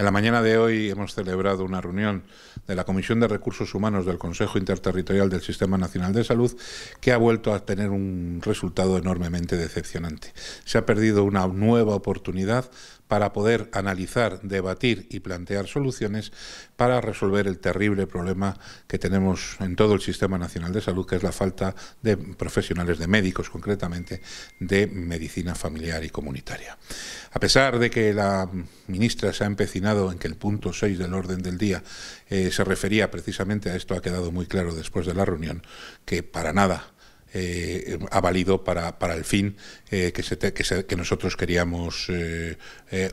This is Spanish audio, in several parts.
En la mañana de hoy hemos celebrado una reunión de la Comisión de Recursos Humanos del Consejo Interterritorial del Sistema Nacional de Salud que ha vuelto a tener un resultado enormemente decepcionante. Se ha perdido una nueva oportunidad para poder analizar, debatir y plantear soluciones para resolver el terrible problema que tenemos en todo el Sistema Nacional de Salud, que es la falta de profesionales, de médicos concretamente, de medicina familiar y comunitaria. A pesar de que la ministra se ha empecinado en que el punto 6 del orden del día eh, se refería precisamente a esto, ha quedado muy claro después de la reunión que para nada eh, ha valido para, el fin eh, que, nosotros queríamos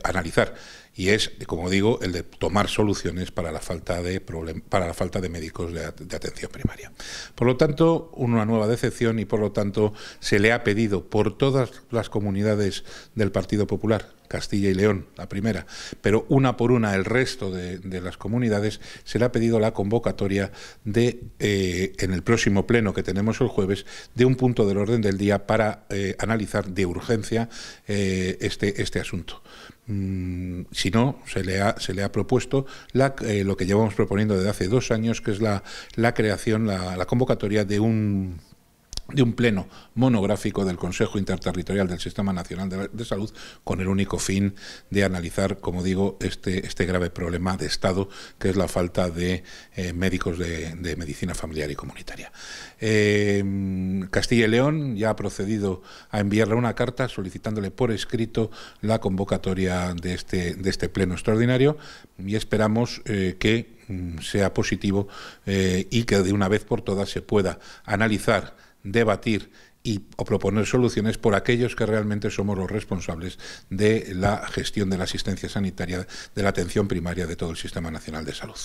analizar y es, como digo, el de tomar soluciones para la falta de, para la falta de médicos de, atención primaria. Por lo tanto, una nueva decepción y por lo tanto se le ha pedido por todas las comunidades del Partido Popular, Castilla y León, la primera, pero una por una el resto de, las comunidades, se le ha pedido la convocatoria de, eh, en el próximo pleno que tenemos el jueves, de un punto del orden del día para eh, analizar de urgencia eh, este, este asunto. Mm, si no, se le ha, se le ha propuesto la, eh, lo que llevamos proponiendo desde hace dos años, que es la, la creación, la convocatoria de un de un pleno monográfico del Consejo Interterritorial del Sistema Nacional de, Salud con el único fin de analizar, como digo, este, este grave problema de Estado que es la falta de eh, médicos de, medicina familiar y comunitaria. Em, Castilla y León ya ha procedido a enviarle una carta solicitándole por escrito la convocatoria de este, de este pleno extraordinario y esperamos eh, que mm, sea positivo eh, y que de una vez por todas se pueda analizar debatir y proponer soluciones por aquellos que realmente somos los responsables de la gestión de la asistencia sanitaria, de la atención primaria de todo el Sistema Nacional de Salud.